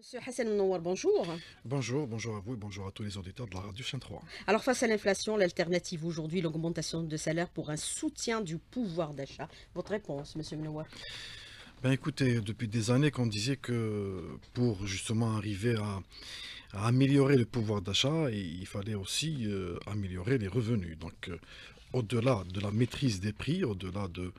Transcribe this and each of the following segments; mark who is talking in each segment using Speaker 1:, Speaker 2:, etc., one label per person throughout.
Speaker 1: Monsieur Hassan Mnouar, bonjour.
Speaker 2: Bonjour, bonjour à vous et bonjour à tous les auditeurs de la radio saint 3.
Speaker 1: Alors face à l'inflation, l'alternative aujourd'hui, l'augmentation de salaire pour un soutien du pouvoir d'achat. Votre réponse, Monsieur Mnouar
Speaker 2: ben écoutez, depuis des années qu'on disait que pour justement arriver à, améliorer le pouvoir d'achat, il fallait aussi euh, améliorer les revenus. Donc euh, au-delà de la maîtrise des prix, au-delà de,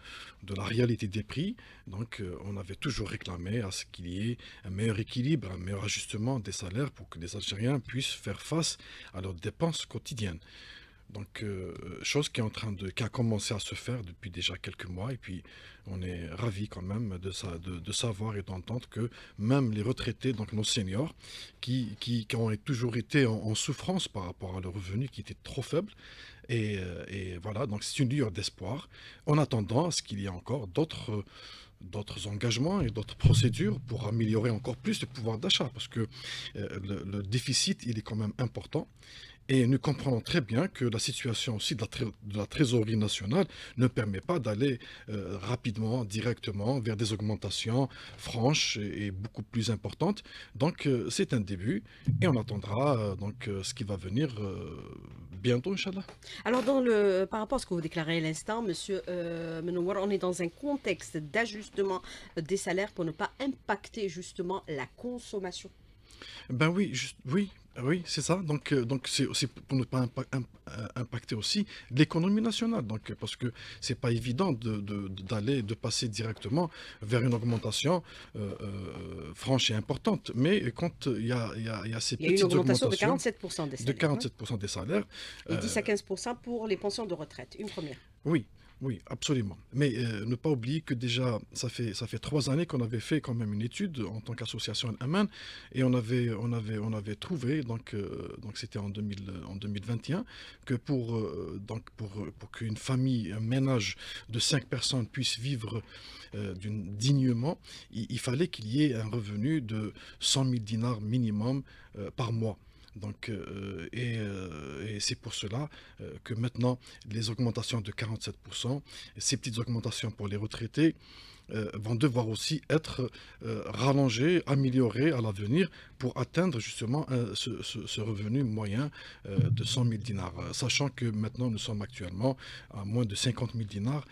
Speaker 2: la réalité des prix. Donc, euh, on avait toujours réclamé à ce qu'il y ait un meilleur équilibre, un meilleur ajustement des salaires pour que les Algériens puissent faire face à leurs dépenses quotidiennes. Donc, euh, chose qui, est en train de, qui a commencé à se faire depuis déjà quelques mois. Et puis, on est ravis quand même de, ça, de, savoir et d'entendre que même les retraités, donc nos seniors, qui, qui, ont toujours été en, souffrance par rapport à leurs revenus qui étaient trop faibles, euh, et, voilà, donc c'est une lueur d'espoir, en attendant à ce qu'il y ait encore d'autres d'autres engagements et d'autres procédures pour améliorer encore plus le pouvoir d'achat, parce que euh, le, déficit, il est quand même important. Et nous comprenons très bien que la situation aussi de la, trésorerie nationale ne permet pas d'aller euh, rapidement, directement vers des augmentations franches et, beaucoup plus importantes. Donc c'est un début et on attendra donc ce qui va venir bientôt, Inch'Allah.
Speaker 1: Alors, dans le, par rapport à ce que vous déclarez à l'instant, Monsieur euh, on est dans un contexte d'ajustement des salaires pour ne pas impacter justement la consommation
Speaker 2: ben oui, oui, oui, c'est ça. Donc, euh, donc c'est pour ne pas euh, impacter aussi l'économie nationale. Donc, parce que c'est pas évident d'aller, de, passer directement vers une augmentation euh, franche et importante. Mais quand il y a, y, y ces une augmentation de 47% des salaires, de hein. 47 des salaires, et 10 à
Speaker 1: 15% pour les pensions de retraite, une première.
Speaker 2: Oui, oui, absolument. Mais euh, ne pas oublier que déjà, ça fait, ça fait trois années qu'on avait fait quand même une étude en tant qu'association Aman et on avait, on avait, on avait trouvé, donc euh, c'était en, 2000, en 2021, que euh, pour, pour, qu'une famille, un ménage de cinq personnes puisse vivre dignement, il, il fallait qu'il y ait un revenu de 100 000 dinars minimum par mois. Donc, euh, euh, et, c'est pour cela euh, que maintenant, les augmentations de 47%, ces petites augmentations pour les retraités, euh, vont devoir aussi être euh, rallongés, améliorés à l'avenir pour atteindre justement euh, ce, revenu moyen de 100 000 dinars. Sachant que maintenant, nous sommes actuellement à moins de 50 000 dinars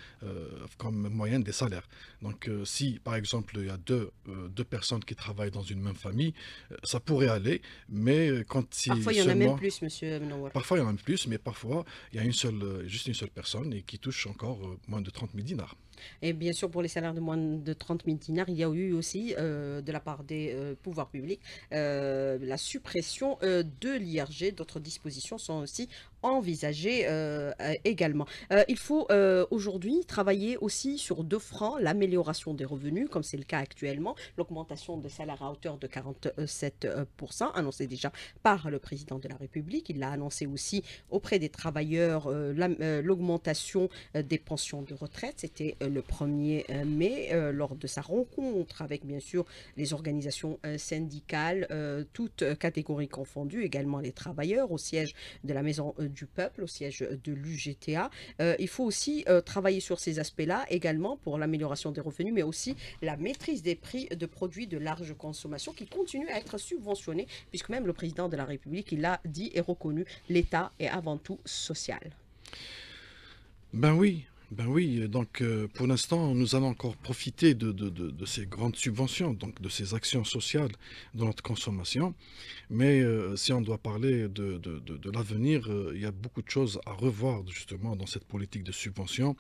Speaker 2: comme moyenne des salaires. Donc si, par exemple, il y a deux, deux personnes qui travaillent dans une même famille, ça pourrait aller, mais quand Parfois, il y en a même
Speaker 1: plus, monsieur Mnouar. Parfois, il
Speaker 2: y en a même plus, mais parfois, il y a une seule, juste une seule personne et qui touche encore moins de 30 000 dinars.
Speaker 1: Et bien sûr, pour les salaires de moins de 30 000 dinars, il y a eu aussi, euh, de la part des euh, pouvoirs publics, euh, la suppression de l'IRG. D'autres dispositions sont aussi envisagé euh, euh, également. Euh, il faut aujourd'hui travailler aussi sur deux francs, l'amélioration des revenus, comme c'est le cas actuellement, l'augmentation des salaires à hauteur de 47%, annoncée déjà par le président de la République. Il l'a annoncé aussi auprès des travailleurs, l'augmentation des pensions de retraite. C'était le 1er mai, lors de sa rencontre avec, bien sûr, les organisations syndicales, toutes catégories confondues, également les travailleurs au siège de la maison du peuple, au siège de l'UGTA. Euh, il faut aussi euh, travailler sur ces aspects-là également pour l'amélioration des revenus, mais aussi la maîtrise des prix de produits de large consommation qui continuent à être subventionnés, puisque même le président de la République, il l'a dit et reconnu, l'État est avant tout social.
Speaker 2: Ben oui, ben oui, donc euh, pour l'instant, nous allons encore profiter de, ces grandes subventions, donc de ces actions sociales dans notre consommation. Mais euh, si on doit parler de, l'avenir, euh, il y a beaucoup de choses à revoir justement dans cette politique de subvention.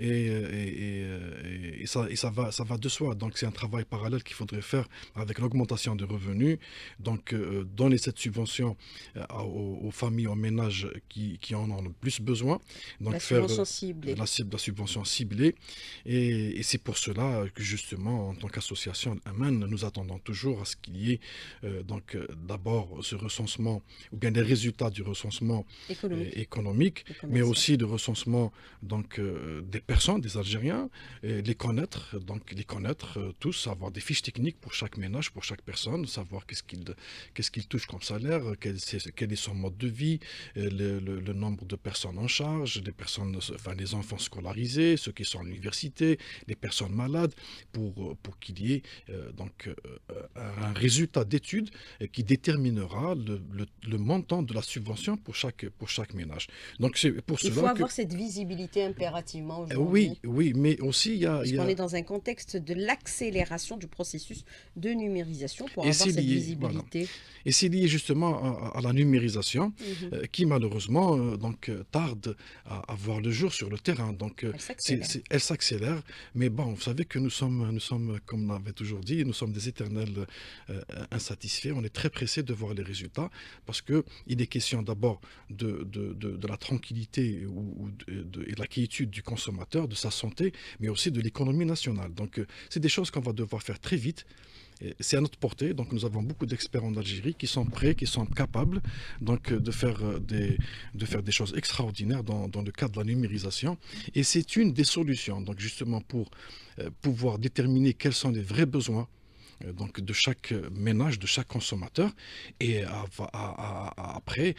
Speaker 2: Et, et, ça, va, ça va de soi. Donc c'est un travail parallèle qu'il faudrait faire avec l'augmentation des revenus. Donc donner cette subvention aux, familles, aux ménages qui, en ont le plus besoin. Donc la faire, cible de la subvention ciblée. Et, c'est pour cela que justement, en tant qu'association AMEN nous attendons toujours à ce qu'il y ait euh, donc euh, d'abord ce recensement, ou bien les résultats du recensement euh, économique, mais aussi le recensement donc, des personnes, des Algériens, les connaître, donc les connaître tous, avoir des fiches techniques pour chaque ménage, pour chaque personne, savoir qu'est-ce qu'il qu'est-ce qu'il touche comme salaire, quel est, quel est son mode de vie, le, nombre de personnes en charge, les personnes, enfin les enfants scolarisés, ceux qui sont à l'université, les personnes malades, pour, euh, pour qu'il y ait euh, donc, euh, un résultat d'études qui déterminera le, le, montant de la subvention pour chaque, pour chaque ménage. Donc, c'est pour il faut avoir cette
Speaker 1: visibilité impérativement aujourd'hui.
Speaker 2: Oui, oui, mais aussi il y a... Parce qu'on est dans
Speaker 1: un contexte de l'accélération du processus de numérisation pour avoir cette visibilité.
Speaker 2: Et c'est lié justement à, la numérisation mhm. qui malheureusement donc, tarde à, à voir le jour sur le terrain. Donc, euh, elle s'accélère. Mais bon, vous savez que nous sommes, nous sommes, comme on avait toujours dit, nous sommes des éternels euh, insatisfaits. On est très pressé de voir les résultats parce qu'il est question d'abord de, de, la tranquillité ou, et de la quiétude du consommateur, de sa santé, mais aussi de l'économie nationale. Donc, euh, c'est des choses qu'on va devoir faire très vite c'est à notre portée. Donc nous avons beaucoup d'experts en Algérie qui sont prêts, qui sont capables donc, euh, euh, de, faire des, choses extraordinaires dans, le cadre de la numérisation. Et c'est une des solutions, donc justement pour euh, pouvoir déterminer quels sont les vrais besoins donc de chaque ménage, de chaque consommateur. Et après,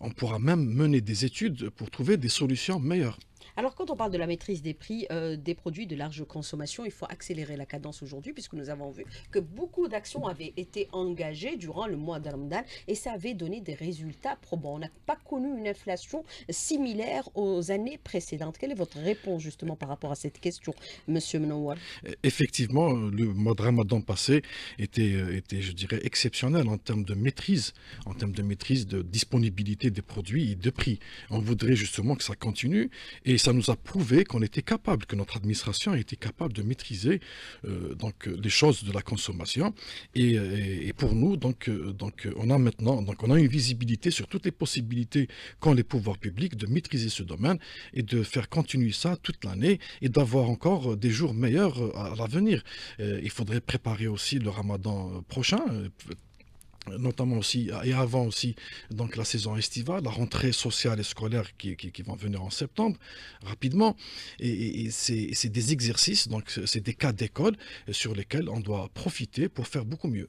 Speaker 2: on pourra même mener des études pour trouver des solutions meilleures.
Speaker 1: Alors quand on parle de la maîtrise des prix euh, des produits de large consommation, il faut accélérer la cadence aujourd'hui puisque nous avons vu que beaucoup d'actions avaient été engagées durant le mois de Ramadan et ça avait donné des résultats probants. On n'a pas connu une inflation similaire aux années précédentes. Quelle est votre réponse justement par rapport à cette question,
Speaker 2: Monsieur Menouar euh, Effectivement, euh, le mois de Ramadan passé était, était, je dirais, exceptionnel en termes de maîtrise, en termes de maîtrise de disponibilité des produits et de prix. On voudrait justement que ça continue et ça nous a prouvé qu'on était capable, que notre administration était capable de maîtriser euh, donc, les euh, choses de la consommation. Et, pour nous, donc, euh, donc, on a maintenant donc, on a une visibilité sur toutes les possibilités qu'ont les pouvoirs publics de maîtriser ce domaine et de faire continuer ça toute l'année et d'avoir encore des jours meilleurs à, l'avenir. il faudrait préparer aussi le ramadan prochain, notamment aussi, et avant aussi, donc la saison estivale, la rentrée sociale et scolaire qui, qui, vont venir en septembre, rapidement. Et, et c'est des exercices, donc c'est des cas d'école sur lesquels on doit profiter pour faire beaucoup mieux.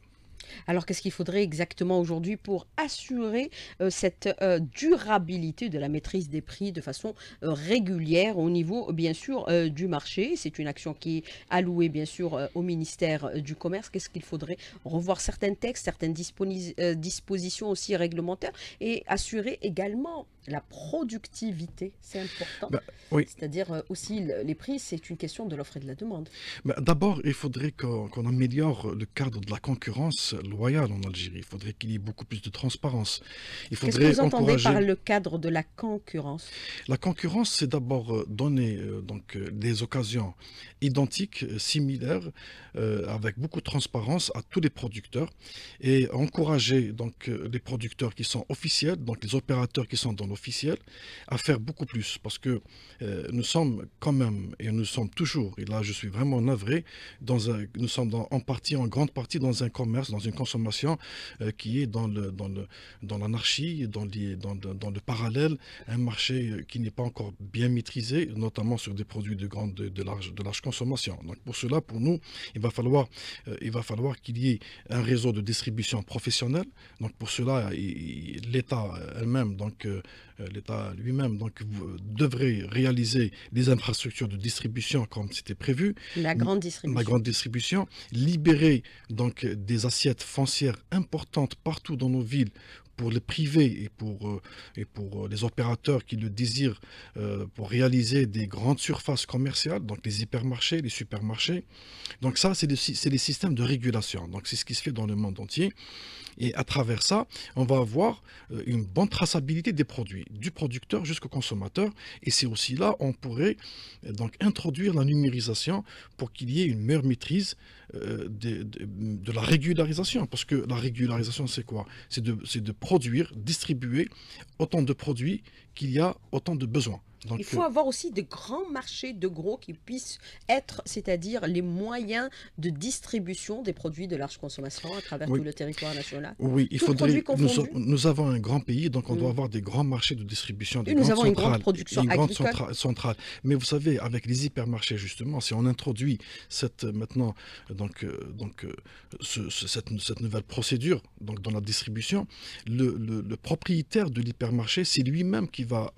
Speaker 2: Alors
Speaker 1: qu'est-ce qu'il faudrait exactement aujourd'hui pour assurer euh, cette euh, durabilité de la maîtrise des prix de façon euh, régulière au niveau bien sûr du marché C'est une action qui est allouée bien sûr au ministère du Commerce. Qu'est-ce qu'il faudrait revoir certains textes, certaines dispositions aussi réglementaires et assurer également la productivité, c'est important. Bah, C'est-à-dire euh, aussi les prix, c'est une question de l'offre et de la demande.
Speaker 2: Bah, d'abord, il faudrait qu'on améliore le cadre de la concurrence loyale en Algérie. Il faudrait qu'il y ait beaucoup plus de transparence. Qu'est-ce que vous entendez par le
Speaker 1: cadre de la concurrence
Speaker 2: La concurrence, c'est d'abord euh, donner euh, donc, des occasions identiques, similaires, avec beaucoup de transparence à tous les producteurs et encourager donc, les producteurs qui sont officiels, donc les opérateurs qui sont dans le officiel à faire beaucoup plus. Parce que euh, nous sommes quand même, et nous sommes toujours, et là je suis vraiment navré, dans un, nous sommes en partie, en grande partie, dans un commerce, dans une consommation euh, qui est dans l'anarchie, le, dans, le, dans, dans, les, dans, dans, le parallèle, un marché euh, qui n'est pas encore bien maîtrisé, notamment sur des produits de, grande, de, large, de large consommation. Donc pour cela, pour nous, il va falloir, il va falloir qu'il y ait un réseau de distribution professionnel. Donc pour cela, l'État elle-même donc euh, l'État lui-même, donc euh, réaliser les infrastructures de distribution comme c'était prévu. La grande distribution. La grande distribution, libérer donc des assiettes foncières importantes partout dans nos villes pour le privé et pour, euh, et pour euh, les opérateurs qui le désirent euh, pour réaliser des grandes surfaces commerciales, donc les hypermarchés, les supermarchés. Donc ça, c'est les systèmes de régulation. Donc c'est ce qui se fait dans le monde entier. Et à travers ça, on va avoir une bonne traçabilité des produits, du producteur jusqu'au consommateur. Et c'est aussi là on pourrait donc introduire la numérisation pour qu'il y ait une meilleure maîtrise euh, de, la régularisation. Parce que la régularisation, c'est quoi C'est de, de produire, distribuer autant de produits qu'il y a autant de besoins il faut euh,
Speaker 1: avoir aussi des grands marchés de gros qui puissent être, c'est-à-dire les moyens de distribution des produits de large consommation à travers tout le territoire national. Oui, il faudrait, nous,
Speaker 2: nous, avons un grand pays, donc on doit mm. avoir des grands marchés de distribution. Des Et nous avons une grande production centrale. Mais vous savez, avec les hypermarchés, justement, si on introduit cette, euh, maintenant euh, donc, donc, cette, nouvelle procédure donc, dans la distribution, le propriétaire de l'hypermarché, c'est lui-même qui va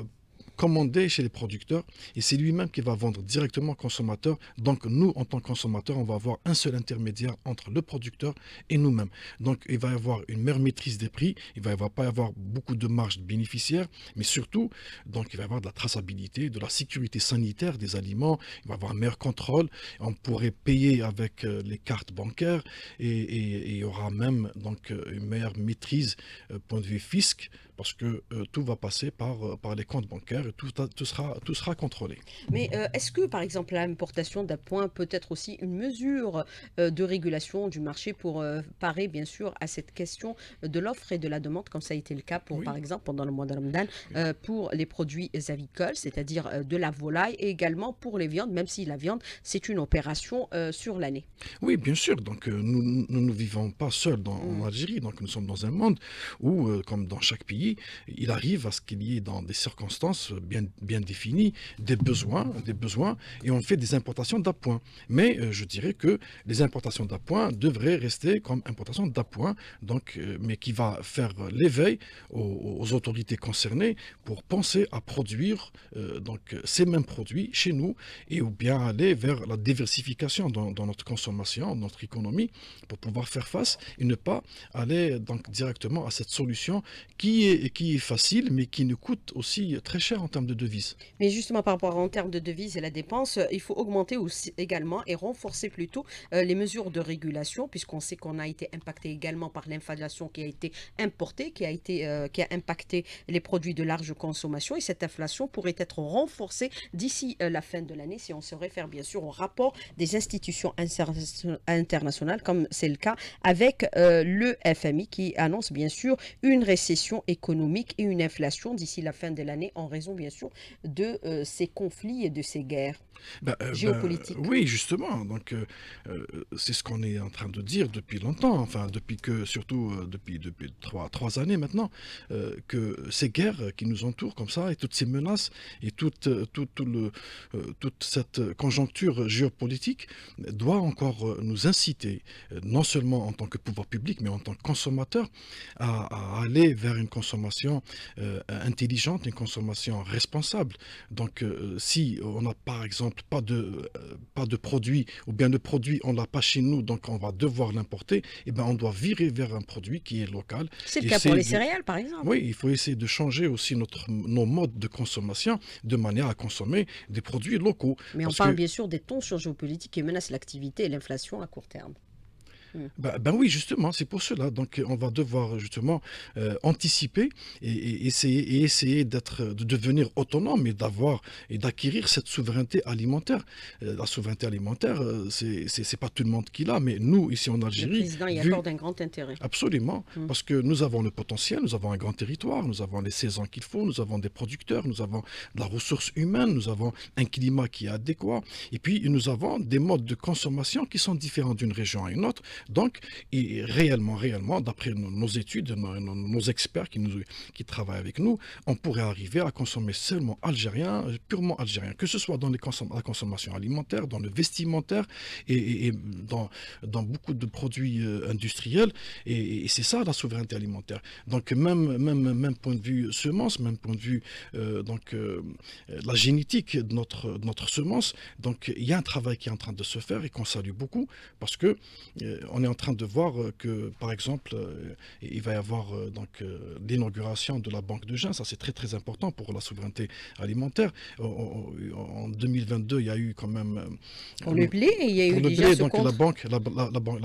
Speaker 2: commander chez les producteurs et c'est lui-même qui va vendre directement au consommateur. Donc nous, en tant que consommateurs, on va avoir un seul intermédiaire entre le producteur et nous-mêmes. Donc il va y avoir une meilleure maîtrise des prix, il ne va, pas y avoir beaucoup de marge bénéficiaire, mais surtout, donc il va y avoir de la traçabilité, de la sécurité sanitaire des aliments, il va y avoir un meilleur contrôle, on pourrait payer avec euh, les cartes bancaires et, il y aura même donc euh, une meilleure maîtrise euh, point de vue fisc parce que euh, tout va passer par, euh, par les comptes bancaires et tout, tout sera, tout sera contrôlé.
Speaker 1: Mais euh, est-ce que, par exemple, l'importation d'appoint peut être aussi une mesure de régulation du marché pour parer, bien sûr, à cette question de l'offre et de la demande, comme ça a été le cas, pour, par exemple, pendant le mois de Ramadan, pour les produits avicoles, c'est-à-dire de la volaille, et également pour les viandes, même si la viande, c'est une opération sur l'année
Speaker 2: Oui, bien sûr. Donc, nous, ne vivons pas seuls en mmh. Algérie. Donc, nous sommes dans un monde où, comme dans chaque pays, il arrive à ce qu'il y ait dans des circonstances bien, définies des besoins, des besoins, et on fait des importations d'appoint. Mais euh, je dirais que les importations d'appoint devraient rester comme importations d'appoint, euh, mais qui va faire l'éveil aux, autorités concernées pour penser à produire euh, donc ces mêmes produits chez nous et ou bien aller vers la diversification dans, notre consommation, dans notre économie, pour pouvoir faire face et ne pas aller donc directement à cette solution qui est qui est facile, mais qui nous coûte aussi très cher en termes de devises.
Speaker 1: Mais justement, par rapport en termes de devises et la dépense, euh, il faut augmenter aussi également et renforcer plutôt euh, les mesures de régulation, puisqu'on sait qu'on a été impacté également par l'inflation qui a été importée, qui a, été, euh, qui a impacté les produits de large consommation. Et cette inflation pourrait être renforcée d'ici la fin de l'année, si on se réfère bien sûr au rapport des institutions internationales, comme c'est le cas avec le FMI, qui annonce bien sûr une récession économique économique et une inflation d'ici la fin de l'année en raison, bien sûr, de euh, ces conflits et de ces guerres
Speaker 2: bah, euh, bah, géopolitiques. oui, justement. Donc, euh, c'est ce qu'on est en train de dire depuis longtemps, enfin, depuis que, surtout depuis, depuis trois, trois années maintenant, que ces guerres qui nous entourent comme ça et toutes ces menaces et toute, tout le, toute cette conjoncture géopolitique doit encore nous inciter, non seulement en tant que pouvoir public, mais en tant que consommateur, à aller vers une consommation consommation euh, intelligente, une consommation responsable. Donc euh, si on n'a par exemple pas de, euh, pas de produit ou bien le produit on l'a pas chez nous donc on va devoir l'importer, et eh ben on doit virer vers un produit qui est local. C'est le cas pour les céréales par exemple. Oui, il faut essayer de changer aussi notre, nos modes de consommation de manière à consommer des produits locaux. Mais on parle bien sûr des tensions géopolitiques
Speaker 1: qui menacent l'activité et l'inflation à court terme.
Speaker 2: Ben, oui, justement, c'est pour cela. Donc, on va devoir justement euh, anticiper et, essayer, d'être, de devenir autonome et d'avoir et d'acquérir cette souveraineté alimentaire. Euh, la souveraineté alimentaire, euh, ce c'est, pas tout le monde qui l'a, mais nous ici en Algérie, le président y un
Speaker 1: grand intérêt.
Speaker 2: Absolument, mm. parce que nous avons le potentiel, nous avons un grand territoire, nous avons les saisons qu'il faut, nous avons des producteurs, nous avons de la ressource humaine, nous avons un climat qui est adéquat, et puis nous avons des modes de consommation qui sont différents d'une région à une autre. Donc, et réellement, réellement, d'après nos, études, nos, experts qui, nous, qui travaillent avec nous, on pourrait arriver à consommer seulement algérien, purement algérien, que ce soit dans la consommation alimentaire, dans le vestimentaire et, dans, beaucoup de produits euh, industriels. Et, c'est ça la souveraineté alimentaire. Donc, même, même, même point de vue semence, même point de vue euh, donc, euh, la génétique de notre, notre semence. Donc, il y a un travail qui est en train de se faire et qu'on salue beaucoup parce que on est en train de voir euh, que, par exemple, euh, il va y avoir euh, donc l'inauguration de la banque de Jeun. Ça, c'est très très important pour la souveraineté alimentaire. En 2022, il y a eu quand même
Speaker 1: pour le blé, il y a eu donc la banque,
Speaker 2: la,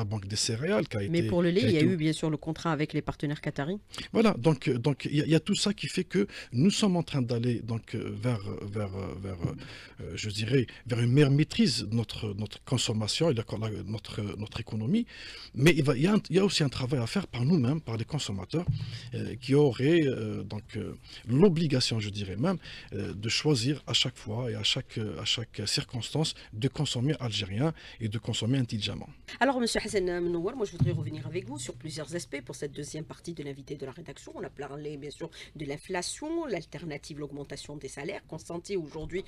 Speaker 2: banque, des céréales qui a Mais pour le lait, il y a eu bien sûr le contrat avec les partenaires qataris. Voilà, donc donc il y, a tout ça qui fait que nous sommes en train d'aller vers vers vers je dirais vers une meilleure maîtrise de notre notre consommation et de notre notre économie mais il, va, y, a aussi un travail à faire par nous-mêmes, par les consommateurs, euh, qui auraient euh, donc euh, l'obligation, je dirais même, de choisir à chaque fois et à chaque, à chaque circonstance de consommer algérien et de consommer intelligemment.
Speaker 1: Alors, Monsieur Hassan Mnouar, moi je voudrais revenir avec vous sur plusieurs aspects pour cette deuxième partie de l'invité de la rédaction. On a parlé bien sûr de l'inflation, l'alternative, l'augmentation des salaires consentie aujourd'hui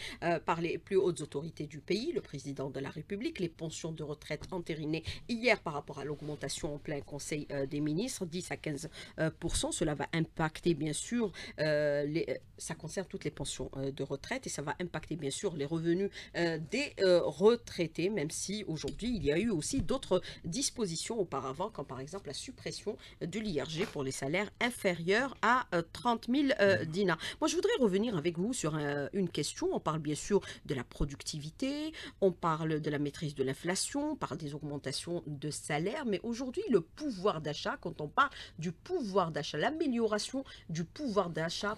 Speaker 1: par les plus hautes autorités du pays, le président de la République, les pensions de retraite entérinées hier par rapport à l'augmentation en plein Conseil euh, des ministres, 10 à 15 euh, Cela va impacter bien sûr euh, les ça concerne toutes les pensions euh, de retraite et ça va impacter bien sûr les revenus euh, des euh, retraités, même si aujourd'hui il y a eu aussi d'autres dispositions auparavant, comme par exemple la suppression de l'IRG pour les salaires inférieurs à 30 000 dinars. Moi je voudrais revenir avec vous sur une question, on parle bien sûr de la productivité, on parle de la maîtrise de l'inflation, on parle des augmentations de salaires, mais aujourd'hui le pouvoir d'achat, quand on parle du pouvoir d'achat, l'amélioration du pouvoir d'achat...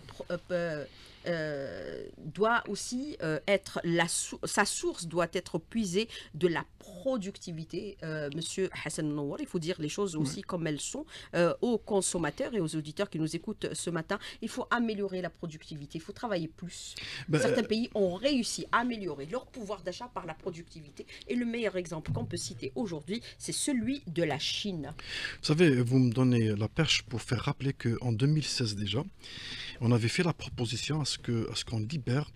Speaker 1: out Euh, doit aussi euh, être, la sa source doit être puisée de la productivité. Euh, monsieur Hassan Nour, il faut dire les choses aussi comme elles sont aux consommateurs et aux auditeurs qui nous écoutent ce matin. Il faut améliorer la productivité, il faut travailler plus. Bah, Certains pays ont réussi à améliorer leur pouvoir d'achat par la productivité et le meilleur exemple qu'on peut citer aujourd'hui, c'est celui de la Chine.
Speaker 2: Vous savez, vous me donnez la perche pour faire rappeler qu'en 2016 déjà, on avait fait la proposition à ce ce ce qu'on libère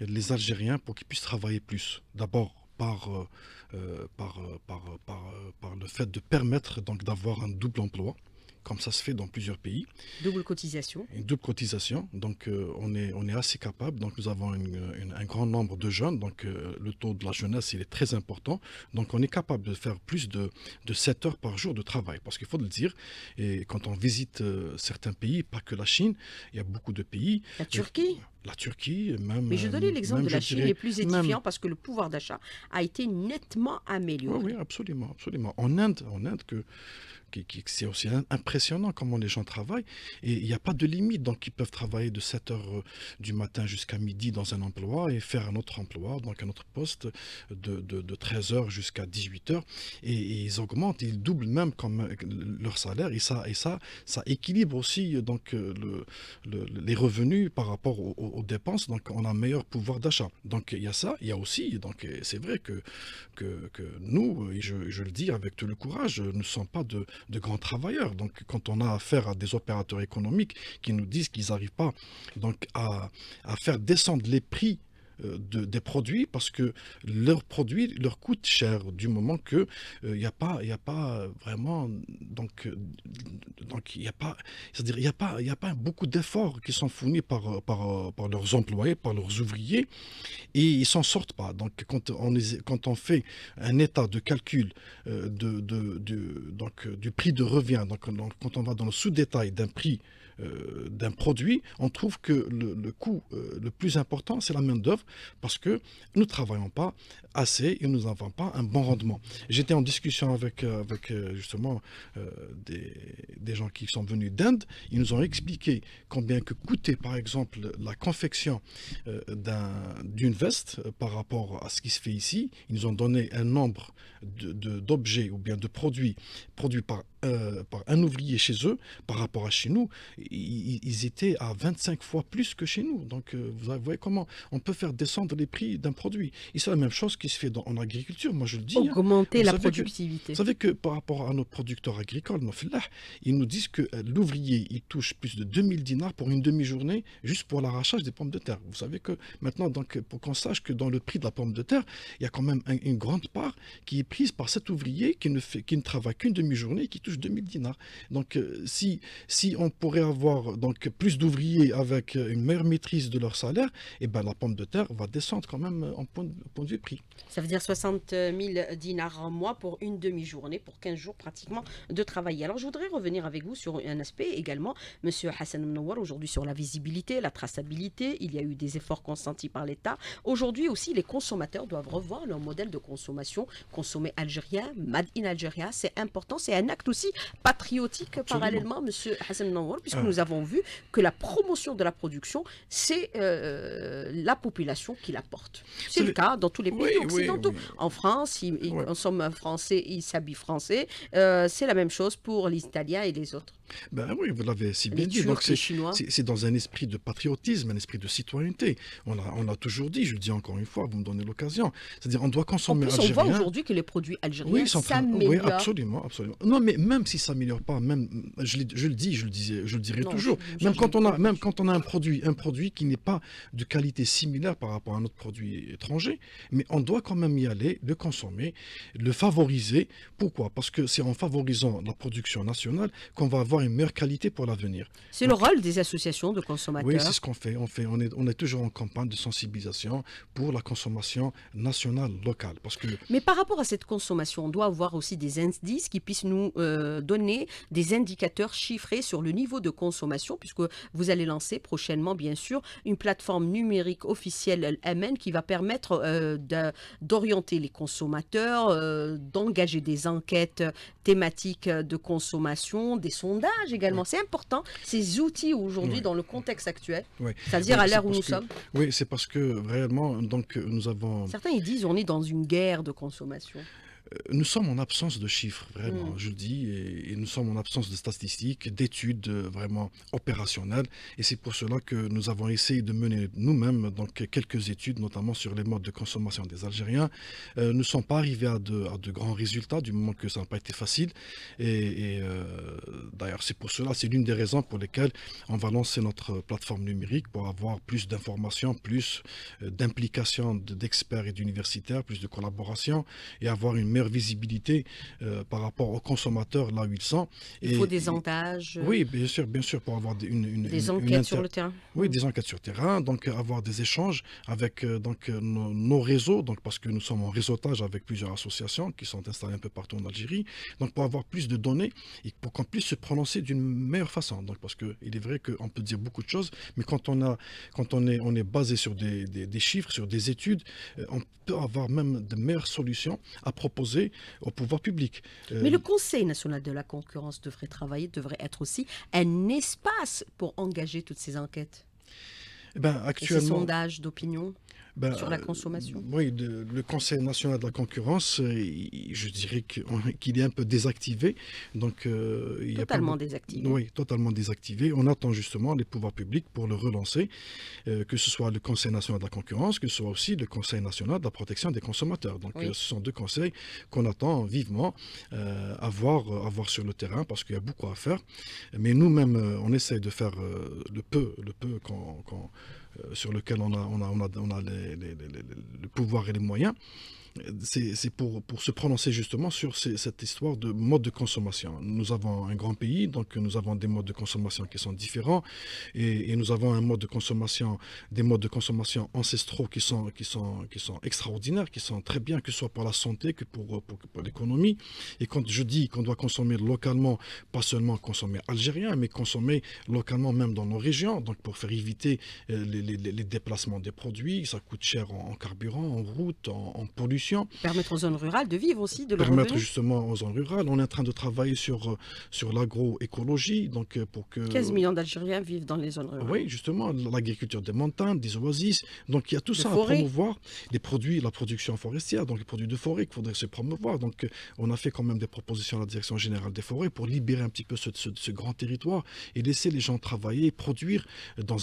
Speaker 2: les Algériens pour qu'ils puissent travailler plus. D'abord, par, euh, euh, par, euh, par, le fait de permettre donc d'avoir un double emploi, comme ça se fait dans plusieurs pays. Double cotisation. Une double cotisation. Donc, euh, on, est, on est assez capable. Donc, nous avons un grand nombre de jeunes. Donc, euh, le taux de la jeunesse, il est très important. Donc, on est capable de faire plus de, de 7 heures par jour de travail. Parce qu'il faut le dire, et quand on visite euh, certains pays, pas que la Chine, il y a beaucoup de pays. La Turquie la Turquie, même. Mais je donnais euh, l'exemple de la Chine les plus édifiant parce que le pouvoir d'achat a été nettement amélioré. Ah oui, absolument, absolument. En Inde, en Inde que, c'est aussi impressionnant comment les gens travaillent et il n'y a pas de limite. Donc, ils peuvent travailler de 7 heures euh, du matin jusqu'à midi dans un emploi et faire un autre emploi, donc un autre poste de, de, 13 heures jusqu'à 18 h Et, ils augmentent, ils doublent même comme leur salaire et ça, et ça, ça équilibre aussi euh, donc, le, les revenus par rapport au dépenses, donc on a un meilleur pouvoir d'achat. Donc il y a ça, il y a aussi, donc c'est vrai que, que, nous, je, le dis avec tout le courage, nous ne sommes pas de, grands travailleurs. Donc quand on a affaire à des opérateurs économiques qui nous disent qu'ils n'arrivent pas donc, à faire descendre les prix euh, des produits parce que leurs produits leur coûtent cher du moment que euh, il n'y a pas a pas vraiment donc donc il n'y a pas c'est-à-dire il a pas il a pas beaucoup d'efforts qui sont fournis par, par, leurs employés par leurs ouvriers et ils s'en sortent pas donc quand on quand on fait un état de calcul euh, de, donc du prix de revient donc quand on va dans le sous détail d'un prix euh, d'un produit, on trouve que le, coût euh, le plus important, c'est la main-d'œuvre, parce que nous ne travaillons pas assez et nous n'avons pas un bon rendement. J'étais en discussion avec, euh, justement des, gens qui sont venus d'Inde. Ils nous ont expliqué combien que coûtait, par exemple, la confection d'une veste par rapport à ce qui se fait ici. Ils nous ont donné un nombre d'objets ou bien de produits produits par euh, un ouvrier chez eux par rapport à chez nous, ils, étaient à 25 fois plus que chez nous. Donc euh, vous voyez comment on peut faire descendre les prix d'un produit. Et c'est la même chose qui se fait en agriculture, moi je le dis. Hein. Augmenter la productivité. vous savez que par rapport à nos producteurs agricoles, nos ils nous disent que euh, l'ouvrier, il touche plus de 2000 dinars pour une demi-journée juste pour l'arrachage des pommes de terre. Vous savez que maintenant, donc, pour qu'on sache que dans le prix de la pomme de terre, il y a quand même une grande part qui est prise par cet ouvrier qui ne, fait, qui ne travaille qu'une demi-journée qui touche 2000 dinars. Donc, euh, si, si on pourrait avoir donc, plus d'ouvriers avec euh, une meilleure maîtrise de leur salaire, eh ben, la pomme de terre va descendre quand même euh, en point, de, vue prix.
Speaker 1: Ça veut dire 60 000 dinars en mois pour une demi-journée, pour 15 jours pratiquement de travail. Alors, je voudrais revenir avec vous sur un aspect également, Monsieur Hassan Mnouar, aujourd'hui sur la visibilité, la traçabilité. Il y a eu des efforts consentis par l'État. Aujourd'hui aussi, les consommateurs doivent revoir leur modèle de consommation. Consommer algérien, made in Algeria. c'est important. C'est un acte aussi patriotique parallèlement, Monsieur Hassan Nour, puisque nous avons vu que la promotion de la production, c'est euh, la population qui la porte. C'est le cas dans tous les pays occidentaux. En France, ils, en un français, ils s'habillent français. Euh, c'est la même chose pour les Italiens et les autres.
Speaker 2: Ben oui, vous l'avez si bien dit. C'est dans un esprit de patriotisme, un esprit de citoyenneté. On a, on a toujours dit, je le dis encore une fois, vous me donnez l'occasion. C'est-à-dire, on doit consommer On voit aujourd'hui
Speaker 1: que les produits algériens sont meilleurs. Oui,
Speaker 2: absolument, absolument. Non, mais même si ça s'améliore pas, même, je, le dis, je le, disais, je le dirai toujours, même, quand on a, même quand on a un produit, un produit qui n'est pas de qualité similaire par rapport à un autre produit étranger, mais on doit quand même y aller, le consommer, le favoriser. Pourquoi Parce que c'est en favorisant la production nationale qu'on va avoir une meilleure qualité pour l'avenir.
Speaker 1: C'est le rôle des associations de consommateurs. Oui, c'est ce
Speaker 2: qu'on fait. On, fait on, est, on est toujours en campagne de sensibilisation pour la consommation nationale, locale. Parce que...
Speaker 1: Mais par rapport à cette consommation, on doit avoir aussi des indices qui puissent nous... Euh, euh, donner des indicateurs chiffrés sur le niveau de consommation, puisque vous allez lancer prochainement, bien sûr, une plateforme numérique officielle MN qui va permettre euh, d'orienter les consommateurs, euh, d'engager des enquêtes thématiques de consommation, des sondages également. C'est important, ces outils aujourd'hui dans le contexte actuel,
Speaker 2: c'est-à-dire à, l'heure où nous sommes. Oui, c'est parce que réellement, donc, nous avons...
Speaker 1: Certains ils disent on est dans une guerre de consommation.
Speaker 2: Euh, nous sommes en absence de chiffres, vraiment, mm. je le dis, et, nous sommes en absence de statistiques, d'études euh, vraiment opérationnelles. Et c'est pour cela que nous avons essayé de mener nous-mêmes quelques études, notamment sur les modes de consommation des Algériens. Euh, nous ne sommes pas arrivés à de, grands résultats, du moment que ça n'a pas été facile. Et, d'ailleurs, c'est pour cela, c'est l'une des raisons pour lesquelles on va lancer notre plateforme numérique pour avoir plus d'informations, plus d'implications d'experts et d'universitaires, plus de collaboration et avoir une visibilité euh, par rapport aux consommateurs là où ils sont. Il faut des entages. Euh. Oui, bien sûr, bien sûr, pour avoir une, des enquêtes sur le terrain. Oui, mm. des enquêtes sur le terrain, donc euh, avoir des échanges avec donc nos, réseaux, donc parce que nous sommes en réseautage avec plusieurs associations qui sont installées un peu partout en Algérie, donc pour avoir plus de données et pour qu'on puisse se prononcer d'une meilleure façon. Donc parce que il est vrai qu'on peut dire beaucoup de choses, mais quand on a, quand on est, on est basé sur des, des chiffres, sur des études, on peut avoir même de meilleures solutions à proposer au pouvoir public. Euh, Mais le
Speaker 1: Conseil national de la concurrence devrait travailler, devrait être aussi un espace pour engager toutes ces enquêtes.
Speaker 2: Eh ben, ces sondages d'opinion ben, sur la consommation euh, Oui, le Conseil national de la concurrence, euh, je dirais qu'il est un peu désactivé. Donc, euh, il totalement désactivé. Oui, totalement désactivé. On attend justement les pouvoirs publics pour le relancer, que ce soit le Conseil national de la concurrence, que ce soit aussi le Conseil national de la protection des consommateurs. Donc, ce sont deux conseils qu'on attend vivement à voir, sur le terrain parce qu'il y a beaucoup à faire. Mais nous-mêmes, on essaye de faire le peu, le peu qu'on... Qu euh, sur lequel on a, on a, les, les, le pouvoir et les moyens c'est pour, se prononcer justement sur cette histoire de mode de consommation. Nous avons un grand pays, donc nous avons des modes de consommation qui sont différents et, nous avons un mode de consommation, des modes de consommation ancestraux qui sont, extraordinaires, qui sont très bien, que ce soit pour la santé que pour, l'économie. Et quand je dis qu'on doit consommer localement, pas seulement consommer algérien, mais consommer localement même dans nos régions, donc pour faire éviter euh, les, déplacements des produits, ça coûte cher en, carburant, en route, en pollution Permettre aux zones rurales de vivre aussi, de leur Permettre justement aux zones rurales. On est en train de travailler sur, euh, sur l'agroécologie. donc euh, pour que 15
Speaker 1: millions d'Algériens vivent dans les zones rurales. Oui,
Speaker 2: justement, l'agriculture des montagnes, des oasis. Donc il y a tout ça à promouvoir. Les produits, la production forestière, donc les produits de forêt qu'il faudrait se promouvoir. Donc euh, on a fait quand même des propositions à la Direction générale des forêts pour libérer un petit peu ce, grand territoire et laisser les gens travailler, produire dans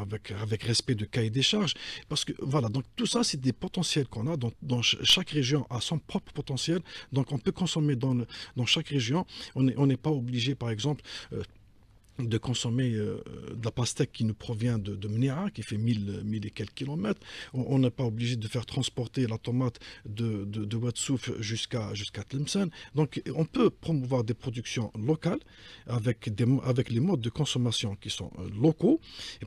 Speaker 2: avec, avec respect de cahier des charges. Parce que voilà, donc tout ça, c'est des potentiels qu'on a dans, dans, chaque région a son propre potentiel, donc on peut consommer dans, dans chaque région. On n'est pas obligé, par exemple, euh, de consommer euh, de la pastèque qui nous provient de, de qui fait 1000, mille et quelques kilomètres. On n'est pas obligé de faire transporter la tomate de, de, de Watsouf jusqu'à jusqu'à Tlemcen. Donc on peut promouvoir des productions locales avec, des, avec les modes de consommation qui sont euh, locaux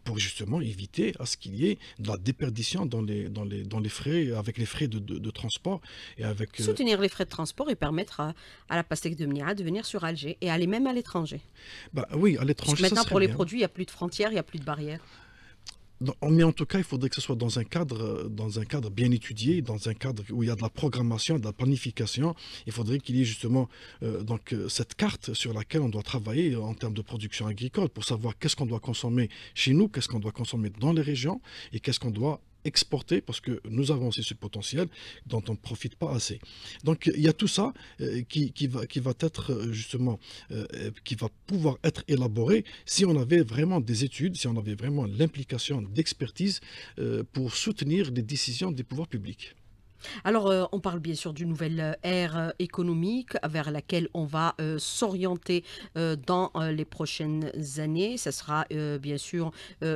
Speaker 2: pour justement éviter à ce qu'il y ait de la déperdition dans les, dans les, dans les frais, avec les frais de, de transport. et avec euh, Soutenir
Speaker 1: les frais de transport et permettre à, la pastèque de Mnira de venir sur Alger et aller même à l'étranger.
Speaker 2: Bah, oui, à l'étranger Maintenant, pour les produits,
Speaker 1: il n'y a plus de frontières, il n'y a plus de barrières.
Speaker 2: mais en tout cas, il faudrait que ce soit dans un cadre, dans un cadre bien étudié, dans un cadre où il y a de la programmation, de la planification. Il faudrait qu'il y ait justement euh, donc euh, cette carte sur laquelle on doit travailler en termes de production agricole pour savoir qu'est-ce qu'on doit consommer chez nous, qu'est-ce qu'on doit consommer dans les régions et qu'est-ce qu'on doit exporter parce que nous avons aussi ce potentiel dont on ne profite pas assez. Donc il y a tout ça euh, qui, qui, va, qui va être euh, justement, euh, qui va pouvoir être élaboré si on avait vraiment des études, si on avait vraiment l'implication d'expertise pour soutenir les décisions des pouvoirs publics.
Speaker 1: Alors, euh, on parle bien sûr d'une nouvelle euh, ère euh, économique vers laquelle on va s'orienter dans les prochaines années. Ce sera bien sûr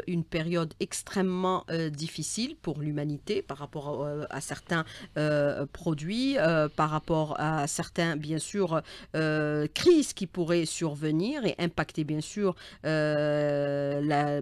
Speaker 1: une période extrêmement difficile pour l'humanité par rapport à, certains produits, par rapport à certains, bien sûr, crises qui pourraient survenir et impacter bien sûr la,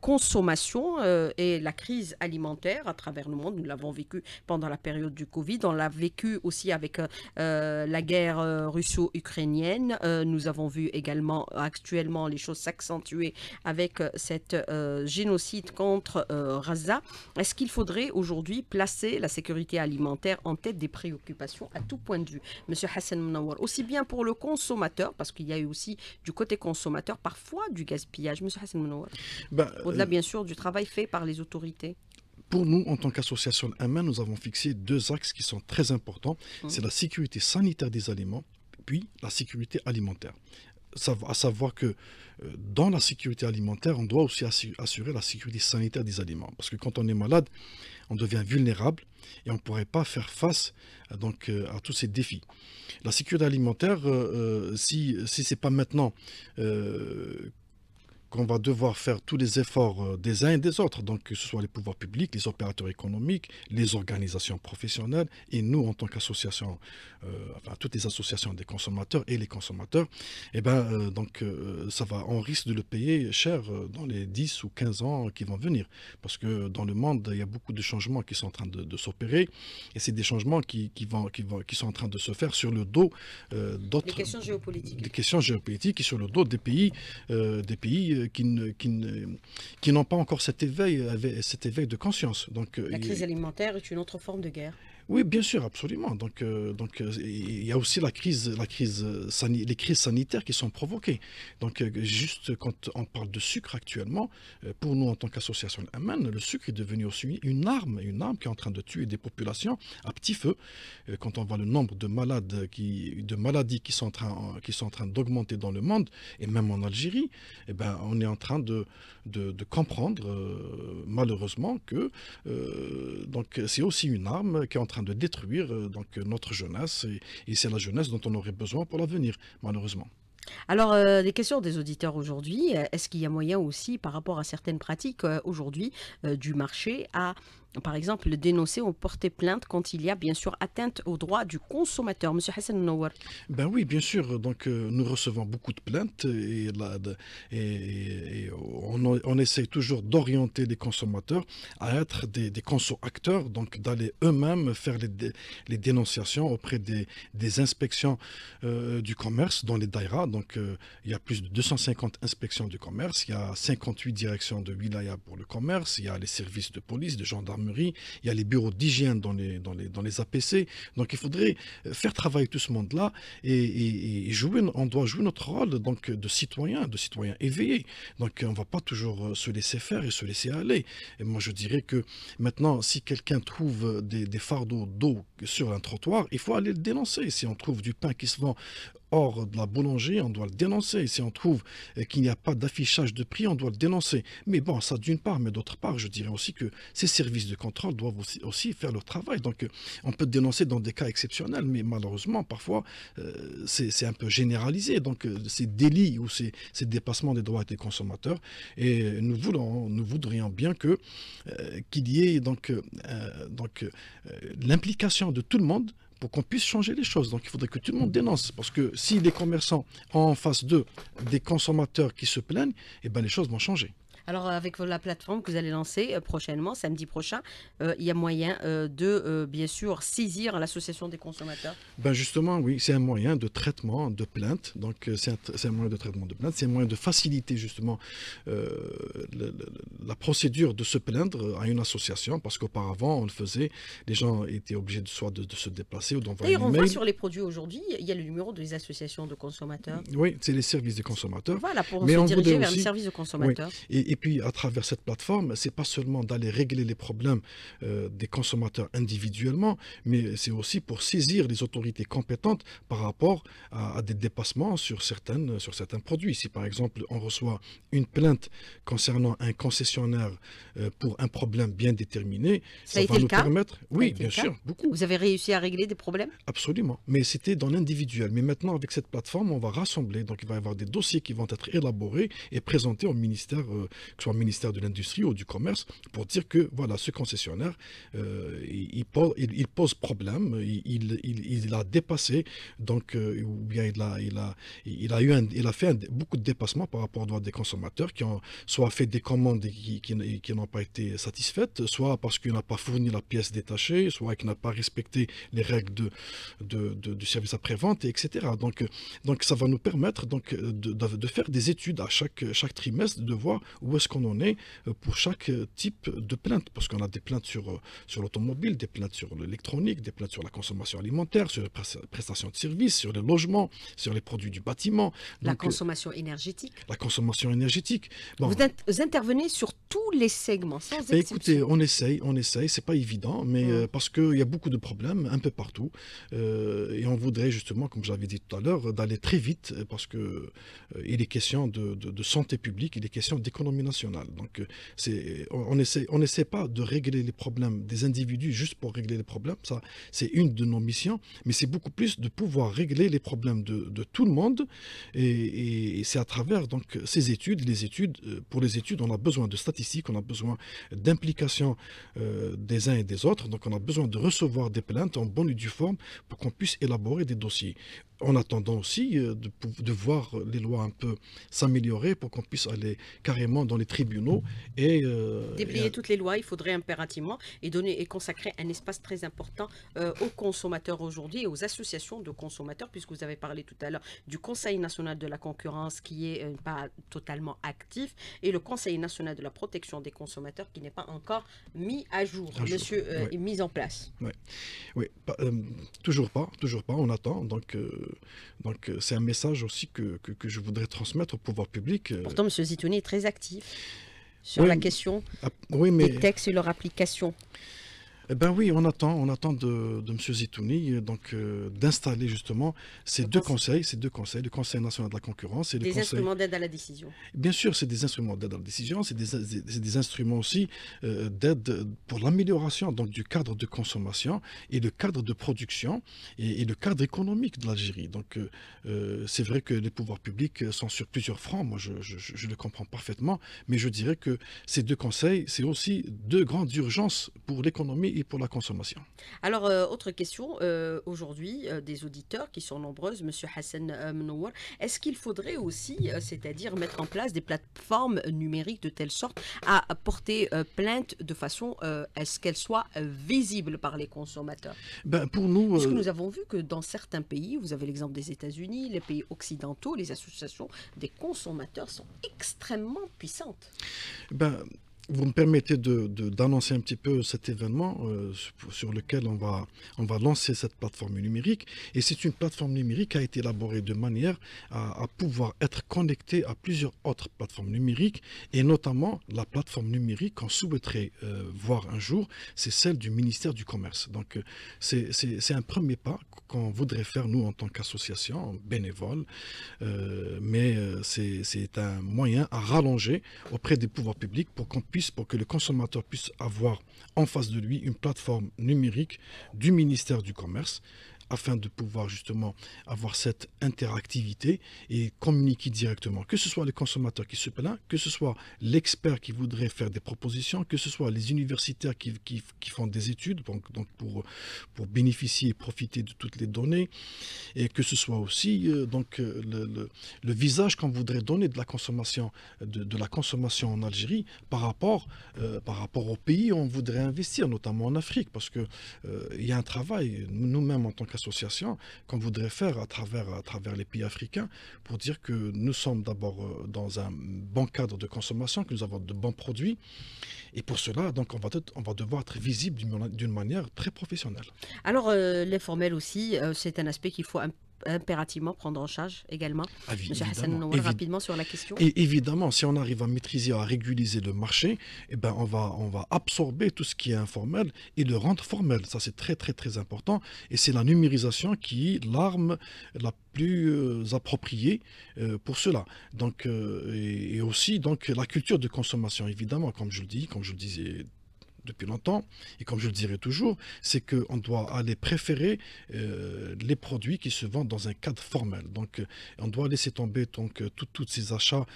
Speaker 1: consommation et la crise alimentaire à travers le monde. Nous l'avons vécu pendant la période du Covid. On l'a vécu aussi avec euh, euh, la guerre euh, russo-ukrainienne. nous avons vu également actuellement les choses s'accentuer avec cette génocide contre Raza. Est-ce qu'il faudrait aujourd'hui placer la sécurité alimentaire en tête des préoccupations à tout point de vue Monsieur Hassan Mounawar aussi bien pour le consommateur, parce qu'il y a eu aussi du côté consommateur parfois du gaspillage. Monsieur Hassan Mounawar, ben, au-delà bien sûr du travail fait par les autorités.
Speaker 2: Pour nous, en tant qu'association AMAN, nous avons fixé deux axes qui sont très importants. Mmh. C'est la sécurité sanitaire des aliments, puis la sécurité alimentaire à savoir que euh, dans la sécurité alimentaire, on doit aussi assurer la sécurité sanitaire des aliments. Parce que quand on est malade, on devient vulnérable et on ne pourrait pas faire face euh, donc, euh, à tous ces défis. La sécurité alimentaire, si, si ce n'est pas maintenant qu'on va devoir faire tous les efforts euh, des uns et des autres, donc que ce soit les pouvoirs publics, les opérateurs économiques, les organisations professionnelles et nous en tant qu'association, euh, enfin toutes les associations des consommateurs et les consommateurs, eh ben, euh, donc ça va, on risque de le payer cher dans les 10 ou 15 ans qui vont venir, parce que dans le monde, il y a beaucoup de changements qui sont en train de, s'opérer et c'est des changements qui, vont, qui, vont, qui sont en train de se faire sur le dos d'autres... Des questions géopolitiques. Des questions géopolitiques et sur le dos des pays, des pays euh, qui, n'ont pas encore cet éveil, euh, cet éveil de conscience. Donc, euh, la crise
Speaker 1: alimentaire est une autre forme de guerre.
Speaker 2: Oui, bien sûr, absolument. Donc, euh, donc euh, il y a aussi la crise, la crise euh, les crises sanitaires qui sont provoquées. Donc, juste quand on parle de sucre actuellement, pour nous en tant qu'association AMEN, le sucre est devenu aussi une arme, une arme qui est en train de tuer des populations à petit feu. Quand on voit le nombre de malades qui, de maladies qui sont en train, qui sont en train d'augmenter dans le monde et même en Algérie, eh ben, on est en train de, de, comprendre malheureusement que donc c'est aussi une arme qui est en train de détruire euh, donc, euh, notre jeunesse et, c'est la jeunesse dont on aurait besoin pour l'avenir, malheureusement.
Speaker 1: Alors, les euh, questions des auditeurs aujourd'hui. Est-ce qu'il y a moyen aussi, par rapport à certaines pratiques aujourd'hui du marché, à par exemple, le dénoncer ou porter plainte quand il y a bien sûr atteinte aux droits du consommateur. Monsieur Hassan Nour.
Speaker 2: Ben oui, bien sûr. Donc euh, nous recevons beaucoup de plaintes et, on, essaye essaie toujours d'orienter les consommateurs à être des, des conso-acteurs, donc d'aller eux-mêmes faire les, dénonciations auprès des, inspections euh, du commerce dans les daïras. Donc euh, il y a plus de 250 inspections du commerce, il y a 58 directions de wilaya pour le commerce, il y a les services de police, de gendarmerie il y a les bureaux d'hygiène dans les, dans, dans les APC. Donc il faudrait euh, faire travailler tout ce monde-là et, jouer, on doit jouer notre rôle donc, de citoyen, de citoyen éveillé. Donc on ne va pas toujours euh, se laisser faire et se laisser aller. Et moi je dirais que maintenant, si quelqu'un trouve des, des fardeaux d'eau sur un trottoir, il faut aller le dénoncer. Si on trouve du pain qui se vend Or, de la boulangerie, on doit le dénoncer. Si on trouve euh, qu'il n'y a pas d'affichage de prix, on doit le dénoncer. Mais bon, ça d'une part, mais d'autre part, je dirais aussi que ces services de contrôle doivent aussi, faire leur travail. Donc euh, on peut dénoncer dans des cas exceptionnels, mais malheureusement, parfois, euh, c'est un peu généralisé. Donc ces délits ou ces, dépassements des droits des consommateurs. Et nous, voulons, nous voudrions bien que qu'il y ait donc, donc l'implication de tout le monde pour qu'on puisse changer les choses. Donc il faudrait que tout le monde dénonce, parce que si les commerçants ont en face d'eux des consommateurs qui se plaignent, eh ben, les choses vont changer.
Speaker 1: Alors, euh, avec la plateforme que vous allez lancer euh, prochainement, samedi prochain, euh, il y a moyen de, bien sûr, saisir l'association des consommateurs
Speaker 2: ben Justement, oui, c'est un moyen de traitement de plainte. Donc, c'est un, moyen de traitement de plainte. C'est un moyen de faciliter, justement, la procédure de se plaindre à une association, parce qu'auparavant, on le faisait, les gens étaient obligés de, soit de, se déplacer ou d'envoyer un on voit sur
Speaker 1: les produits aujourd'hui, il y a le numéro des associations de consommateurs.
Speaker 2: Oui, c'est les services des consommateurs. Voilà, pour se diriger vers les services de consommateurs. Et puis, à travers cette plateforme, ce n'est pas seulement d'aller régler les problèmes euh, des consommateurs individuellement, mais c'est aussi pour saisir les autorités compétentes par rapport à, des dépassements sur, certaines, sur certains produits. Si, par exemple, on reçoit une plainte concernant un concessionnaire euh, pour un problème bien déterminé, ça, va nous permettre... Oui, bien sûr,
Speaker 1: beaucoup. Vous avez réussi à régler des problèmes
Speaker 2: Absolument, mais c'était dans l'individuel. Mais maintenant, avec cette plateforme, on va rassembler, donc il va y avoir des dossiers qui vont être élaborés et présentés au ministère euh, que ce soit le ministère de l'Industrie ou du Commerce, pour dire que voilà, ce concessionnaire, euh, il, pose, il, pose, problème, il, a dépassé, donc, euh, ou bien il a, il a, il a, eu un, il a fait beaucoup de dépassements par rapport aux droits des consommateurs qui ont soit fait des commandes qui, n'ont pas été satisfaites, soit parce qu'il n'a pas fourni la pièce détachée, soit qu'il n'a pas respecté les règles de, de, du service après-vente, etc. Donc, euh, donc ça va nous permettre donc, de, de, faire des études à chaque, chaque trimestre, de voir où est-ce qu'on en est euh, pour chaque euh, type de plainte. Parce qu'on a des plaintes sur, euh, sur l'automobile, des plaintes sur l'électronique, des plaintes sur la consommation alimentaire, sur les prestations de services, sur les logements, sur les produits du bâtiment. la consommation énergétique. La consommation énergétique. vous, intervenez sur tous les segments, sans ben, Écoutez, on essaye, on essaye. C'est pas évident, mais mmh. parce qu'il y a beaucoup de problèmes un peu partout. et on voudrait justement, comme j'avais dit tout à l'heure, d'aller très vite parce que il est question de, de, de santé publique, il est question d'économie nationale. Donc, euh, on n'essaie on essaie pas de régler les problèmes des individus juste pour régler les problèmes. Ça, c'est une de nos missions, mais c'est beaucoup plus de pouvoir régler les problèmes de, de tout le monde. Et, c'est à travers donc ces études, les études. Euh, pour les études, on a besoin de statistiques, on a besoin d'implication euh, des uns et des autres. Donc, on a besoin de recevoir des plaintes en bonne et due forme pour qu'on puisse élaborer des dossiers en attendant aussi de, de, voir les lois un peu s'améliorer pour qu'on puisse aller carrément dans les tribunaux. Et, euh, Déplier
Speaker 1: toutes les lois, il faudrait impérativement et, donner, et consacrer un espace très important euh, aux consommateurs aujourd'hui et aux associations de consommateurs, puisque vous avez parlé tout à l'heure du Conseil national de la concurrence qui est euh, pas totalement actif et le Conseil national de la protection des consommateurs qui n'est pas encore mis à jour, monsieur, mis en place.
Speaker 2: Oui, toujours pas, toujours pas, on attend. Donc, donc c'est un message aussi que, je voudrais transmettre au pouvoir public. Pourtant,
Speaker 1: monsieur Zitouni est très actif
Speaker 2: sur la question ah, des textes et leur application. Eh ben oui, on attend, on attend de, M. Zitouni euh, donc euh, d'installer justement ces deux conseils, ces deux conseils, le Conseil national de la concurrence et le Conseil. Des instruments
Speaker 1: d'aide à la décision.
Speaker 2: Bien sûr, c'est des instruments d'aide à la décision, c'est des, instruments aussi euh, d'aide pour l'amélioration donc du cadre de consommation et le cadre de production et, le cadre économique de l'Algérie. Donc c'est vrai que les pouvoirs publics sont sur plusieurs fronts. Moi, je le comprends parfaitement, mais je dirais que ces deux conseils, c'est aussi deux grandes urgences pour l'économie pour la consommation.
Speaker 1: Alors, euh, autre question, euh, aujourd'hui, euh, des auditeurs qui sont nombreuses, Monsieur Hassan Mnouar, est-ce qu'il faudrait aussi, c'est-à-dire mettre en place des plateformes numériques de telle sorte à porter plainte de façon à ce qu'elle soit visible par les consommateurs
Speaker 2: ben, Pour nous... Parce que nous
Speaker 1: avons vu que dans certains pays, vous avez l'exemple des États-Unis, les pays occidentaux, les associations des consommateurs sont extrêmement puissantes.
Speaker 2: Ben, vous me permettez d'annoncer de, d'annoncer un petit peu cet événement euh, sur lequel on va, on va lancer cette plateforme numérique. Et c'est une plateforme numérique qui a été élaborée de manière à, pouvoir être connectée à plusieurs autres plateformes numériques, et notamment la plateforme numérique qu'on souhaiterait euh, voir un jour, c'est celle du ministère du Commerce. Donc euh, c'est un premier pas qu'on voudrait faire, nous, en tant qu'association bénévole, mais c'est un moyen à rallonger auprès des pouvoirs publics pour qu'on puisse pour que le consommateur puisse avoir en face de lui une plateforme numérique du ministère du Commerce afin de pouvoir justement avoir cette interactivité et communiquer directement. Que ce soit les consommateurs qui se plaignent, que ce soit l'expert qui voudrait faire des propositions, que ce soit les universitaires qui, font des études donc, donc pour, pour bénéficier et profiter de toutes les données, et que ce soit aussi euh, donc, euh, le, visage qu'on voudrait donner de la consommation, de, la consommation en Algérie par rapport, euh, par rapport au pays où on voudrait investir, notamment en Afrique, parce qu'il il y a un travail, nous-mêmes en tant que association qu'on voudrait faire à travers, à travers les pays africains pour dire que nous sommes d'abord euh, dans un bon cadre de consommation, que nous avons de bons produits. Et pour cela, donc, on, va on va devoir être visible d'une manière très professionnelle.
Speaker 1: Alors, euh, l'informel aussi, euh, c'est un aspect qu'il faut un impérativement prendre en charge également. Ah, Hassan rapidement sur la question. Et
Speaker 2: évidemment, si on arrive à maîtriser, à réguliser le marché, eh ben on, va, on va absorber tout ce qui est informel et le rendre formel. Ça, c'est très, très, très important. Et c'est la numérisation qui est l'arme la plus euh, appropriée euh, pour cela. Donc, euh, et aussi donc, la culture de consommation, évidemment, comme je le dis, comme je le disais depuis longtemps, et comme je le dirai toujours, c'est qu'on doit aller préférer euh, les produits qui se vendent dans un cadre formel. Donc, euh, on doit laisser tomber donc euh, tous ces achats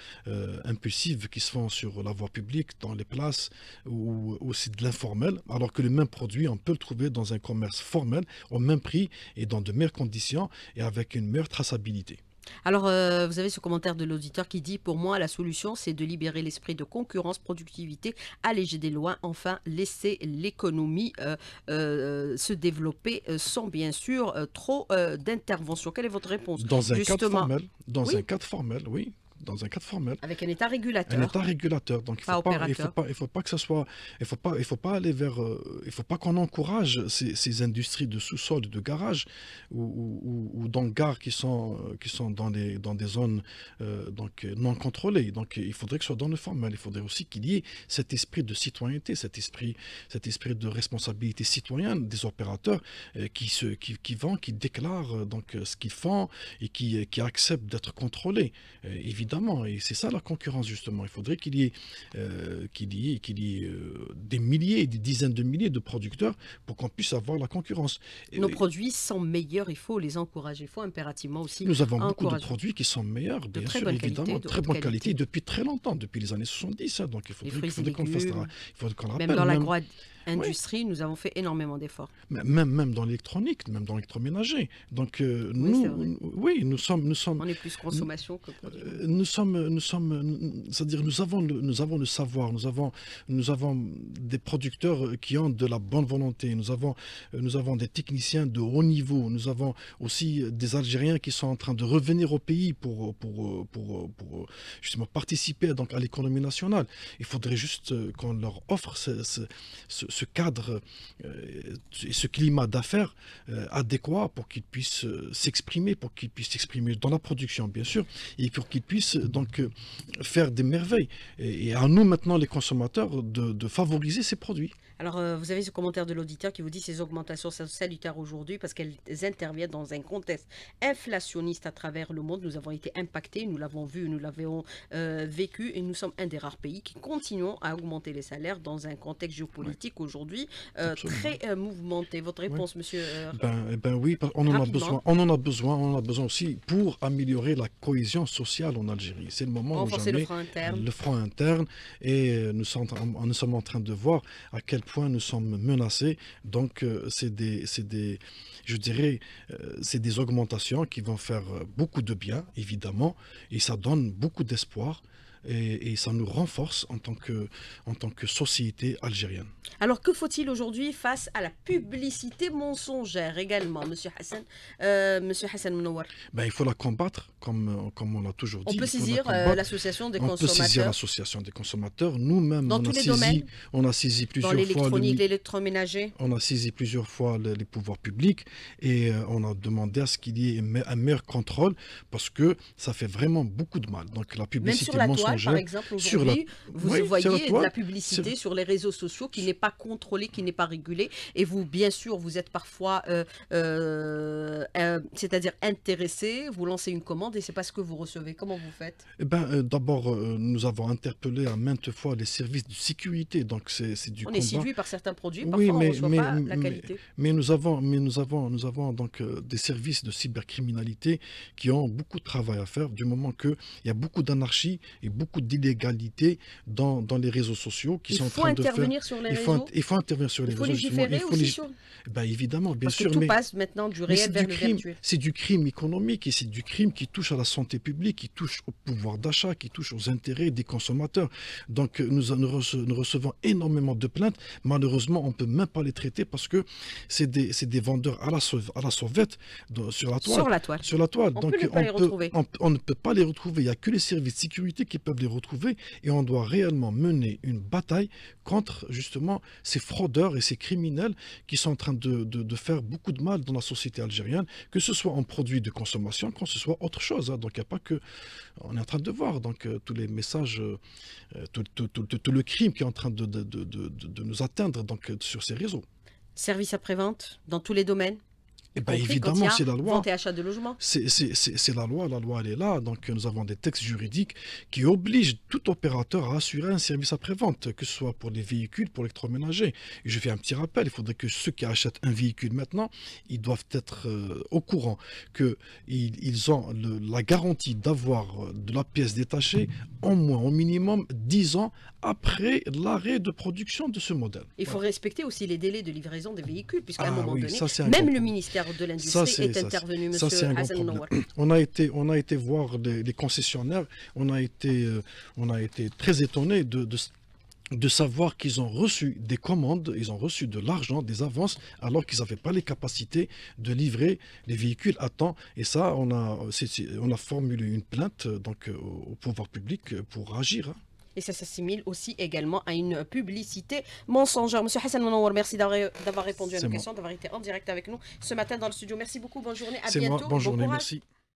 Speaker 2: impulsifs qui se font sur la voie publique, dans les places, ou aussi de l'informel, alors que le même produit, on peut le trouver dans un commerce formel, au même prix et dans de meilleures conditions, et avec une meilleure traçabilité.
Speaker 1: Alors, euh, vous avez ce commentaire de l'auditeur qui dit Pour moi, la solution, c'est de libérer l'esprit de concurrence, productivité, alléger des lois, enfin laisser l'économie euh, euh, se développer sans, bien sûr, trop d'intervention. Quelle est votre réponse Dans un Dans un
Speaker 2: cadre formel, oui dans un cadre formel.
Speaker 1: Avec un État régulateur. Un État
Speaker 2: régulateur. Donc il ne faut, pas, il faut, il faut pas que ce soit. Il faut pas, il faut pas aller vers. Euh, il faut pas qu'on encourage ces, industries de sous-sol, de garage ou, ou, ou qui sont, euh, qui sont dans, les, dans des zones euh, donc, non contrôlées. Donc il faudrait que ce soit dans le formel. Il faudrait aussi qu'il y ait cet esprit de citoyenneté, cet esprit, cet esprit de responsabilité citoyenne des opérateurs qui, se, qui, qui qui déclarent donc, ce qu'ils font et qui, qui acceptent d'être contrôlés. évidemment, et c'est ça la concurrence, justement. Il faudrait qu'il y ait, euh, qu'il y qu'il y euh, des milliers, des dizaines de milliers de producteurs pour qu'on puisse avoir la concurrence. Nos produits sont meilleurs, il faut les
Speaker 1: encourager, il faut impérativement aussi. Nous avons beaucoup de
Speaker 2: produits qui sont meilleurs, bien sûr, évidemment, de très bonne qualité. depuis très longtemps, depuis les années 70. Hein. donc il faudrait, qu'on fasse Même dans industrie,
Speaker 1: nous avons fait énormément d'efforts.
Speaker 2: Même, même dans l'électronique, même dans l'électroménager. Donc euh, nous, oui, nous sommes, nous sommes. On est plus consommation que produit. Euh, nous sommes, nous sommes, c'est-à-dire nous avons, le, nous avons le savoir, nous avons, nous avons des producteurs qui ont de la bonne volonté, nous avons, nous avons des techniciens de haut niveau, nous avons aussi des Algériens qui sont en train de revenir au pays pour, pour, pour, justement participer donc à l'économie nationale. Il faudrait juste euh, qu'on leur offre ce ce cadre euh, et ce climat d'affaires euh, adéquat pour qu'ils puissent euh, s'exprimer, pour qu'ils puissent s'exprimer dans la production, bien sûr, et pour qu'ils puissent donc faire des merveilles. Et à nous maintenant, les consommateurs, de, de favoriser ces produits. Alors,
Speaker 1: euh, vous avez ce commentaire de l'auditeur qui vous dit ces augmentations sont salutaires aujourd'hui parce qu'elles interviennent dans un contexte inflationniste à travers le monde. Nous avons été impactés, nous l'avons vu, nous l'avons euh, vécu et nous sommes un des rares pays qui continuons à augmenter les salaires dans un contexte géopolitique aujourd'hui euh, très mouvementé. Votre réponse, monsieur
Speaker 2: ben, eh ben, oui, on en a besoin. On en a besoin, on a besoin aussi pour améliorer la cohésion sociale en Algérie. C'est le moment où jamais, le front interne. Le front interne et nous sommes, nous sommes en train de voir à quel point nous sommes menacés. Donc, euh, c'est des, des, je dirais, euh, c'est des augmentations qui vont faire beaucoup de bien, évidemment, et ça donne beaucoup d'espoir et, ça nous renforce en tant, que, en tant que société algérienne.
Speaker 1: Alors que faut-il aujourd'hui face à la publicité mensongère également, Monsieur Hassan, euh, Monsieur
Speaker 2: ben, Il faut la combattre, comme, comme on l'a toujours dit. Euh, on peut saisir l'association
Speaker 1: des consommateurs. On peut saisir
Speaker 2: l'association des consommateurs. Nous-mêmes, on, a saisi, on a saisi plusieurs Dans fois.
Speaker 1: l'électroménager.
Speaker 2: On a saisi plusieurs fois les, pouvoirs publics et euh, on a demandé à ce qu'il y ait un meilleur contrôle parce que ça fait vraiment beaucoup de mal. Donc la publicité mensongère par exemple, aujourd'hui, vous voyez de la publicité
Speaker 1: sur... les réseaux sociaux qui n'est pas contrôlée, qui n'est pas régulée. Et vous, bien sûr, vous êtes parfois, euh, euh, euh, c'est-à-dire intéressé, vous lancez une commande et c'est pas ce que vous recevez. Comment vous faites
Speaker 2: eh ben, D'abord, nous avons interpellé à maintes fois les services de sécurité. Donc, c'est du On est séduit par
Speaker 1: certains produits, parfois oui, mais, on reçoit pas la qualité.
Speaker 2: Mais, nous avons, mais nous avons, nous avons donc des services de cybercriminalité qui ont beaucoup de travail à faire du moment qu'il y a beaucoup d'anarchie et beaucoup beaucoup d'illégalités dans, les réseaux sociaux qui sont en train de faire. Il faut intervenir sur les réseaux. Il faut intervenir sur les évidemment, bien sûr.
Speaker 1: maintenant du du crime, C'est
Speaker 2: du crime économique et c'est du crime qui touche à la santé publique, qui touche au pouvoir d'achat, qui touche aux intérêts des consommateurs. Donc euh, nous, nous, recevons énormément de plaintes. Malheureusement, on ne peut même pas les traiter parce que c'est des, des, vendeurs à la, à la sauvette sur la toile. Sur la toile. On Donc ne peut pas les retrouver. Il n'y a que les services de sécurité qui peuvent de les retrouver et on doit réellement mener une bataille contre justement ces fraudeurs et ces criminels qui sont en train de, faire beaucoup de mal dans la société algérienne, que ce soit en produits de consommation, que ce soit autre chose. Hein. Donc il n'y a pas que... On est en train de voir donc euh, tous les messages, euh, tout, le crime qui est en train de, de nous atteindre donc, sur ces réseaux.
Speaker 1: Service après-vente dans tous les domaines
Speaker 2: eh ben, évidemment, c'est la loi. C'est la loi, la loi elle est là. Donc nous avons des textes juridiques qui obligent tout opérateur à assurer un service après-vente, que ce soit pour les véhicules, pour l'électroménager. je fais un petit rappel, il faudrait que ceux qui achètent un véhicule maintenant, ils doivent être euh, au courant qu'ils ils ont la garantie d'avoir euh, de la pièce détachée au moins, au minimum, 10 ans après l'arrêt de production de ce modèle.
Speaker 1: Il faut respecter aussi les délais de livraison des véhicules, puisqu'à un ah moment donné, même le ministère de l'Industrie est, ça, monsieur un
Speaker 2: On a été, on a été voir les, concessionnaires, on a été, euh, on a été très étonné de, savoir qu'ils ont reçu des commandes, ils ont reçu de l'argent, des avances, alors qu'ils n'avaient pas les capacités de livrer les véhicules à temps. Et ça, on a, on a formulé une plainte euh, donc, euh, au pouvoir public pour agir. Hein
Speaker 1: et ça s'assimile aussi également à une publicité mensongère. Monsieur Hassan Manouar, merci d'avoir répondu à nos questions, d'avoir été en direct avec nous ce matin dans le studio. Merci beaucoup, bonne journée, à bientôt. Moi. Bonne journée,
Speaker 2: merci.